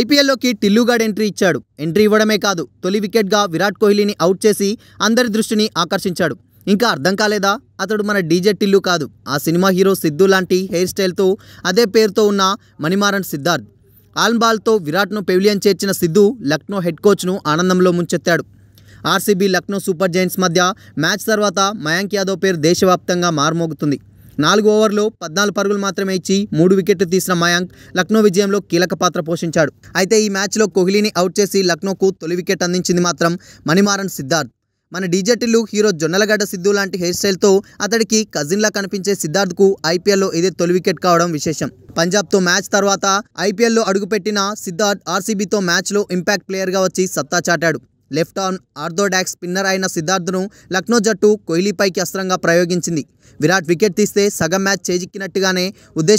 ఐపీఎల్లోకి టిల్లుగాడ్ entry ఇచ్చాడు entry ఇవ్వడమే కాదు తొలి వికెట్గా విరాట్ కోహ్లీని అవుట్ చేసి అందరి దృష్టిని ఆకర్షించాడు ఇంకా అర్థం కాలేదా అతడు మన డీజే టిల్లు కాదు ఆ సినిమా హీరో సిద్ధు లాంటి హెయిర్ స్టైల్తో అదే పేరుతో ఉన్న మణిమారన్ సిద్ధార్థ్ ఆల్బాల్తో విరాట్ను పెవిలియన్ చేర్చిన సిద్ధు లక్నో హెడ్ కోచ్ను ఆనందంలో ముంచెత్తాడు ఆర్సీబీ లక్నో సూపర్ జైంట్స్ మధ్య మ్యాచ్ తర్వాత మయాంక్ యాదవ్ పేరు దేశవ్యాప్తంగా మారుమోగుతుంది నాలుగు ఓవర్లో పద్నాలుగు పరుగులు మాత్రమే ఇచ్చి మూడు వికెట్లు తీసిన మయాంక్ లక్నో విజయంలో కీలక పాత్ర పోషించాడు అయితే ఈ మ్యాచ్లో కోహ్లీని అవుట్ చేసి లక్నోకు తొలి వికెట్ అందించింది మాత్రం మణిమారన్ సిద్ధార్థ్ మన డీజెటిల్లు హీరో జొన్నలగడ్డ సిద్ధు లాంటి హెయిర్ స్టైల్తో అతడికి కజిన్లా కనిపించే సిద్ధార్థ్కు ఐపీఎల్లో ఇదే తొలి వికెట్ కావడం విశేషం పంజాబ్తో మ్యాచ్ తర్వాత ఐపీఎల్లో అడుగుపెట్టిన సిద్ధార్థ్ ఆర్సీబీతో మ్యాచ్లో ఇంపాక్ట్ ప్లేయర్గా వచ్చి సత్తా చాటాడు లెఫ్ట్ ఆర్మ్ ఆర్థోడాక్స్ స్పిన్నర్ అయిన సిద్ధార్థ్ను లక్నో జట్టు కోహ్లీపైకి అస్త్రంగా ప్రయోగించింది విరాట్ వికెట్ తీస్తే సగం మ్యాచ్ చేజిక్కినట్టుగానే ఉద్దేశం